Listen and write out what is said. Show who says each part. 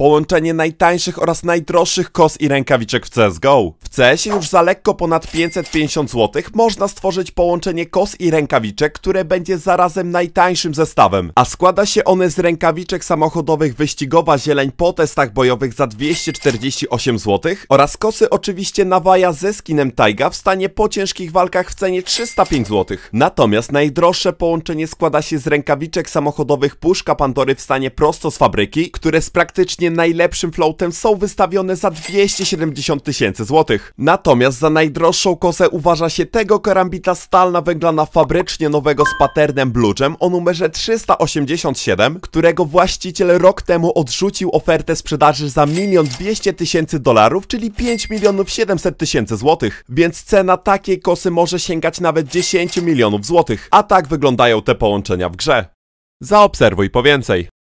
Speaker 1: Połączenie najtańszych oraz najdroższych kos i rękawiczek w CSGO. W CSie już za lekko ponad 550 zł można stworzyć połączenie kos i rękawiczek, które będzie zarazem najtańszym zestawem, a składa się one z rękawiczek samochodowych wyścigowa zieleń po testach bojowych za 248 zł oraz kosy oczywiście nawaja ze skinem Taiga w stanie po ciężkich walkach w cenie 305 zł. Natomiast najdroższe połączenie składa się z rękawiczek samochodowych Puszka Pandory w stanie prosto z fabryki, które z praktycznie najlepszym floatem są wystawione za 270 tysięcy złotych. Natomiast za najdroższą kosę uważa się tego karambita stalna węglana fabrycznie nowego z patternem Blue Gem o numerze 387, którego właściciel rok temu odrzucił ofertę sprzedaży za 1 200 tysięcy dolarów, czyli 5 milionów 700 tysięcy złotych. Więc cena takiej kosy może sięgać nawet 10 milionów złotych. A tak wyglądają te połączenia w grze. Zaobserwuj po więcej.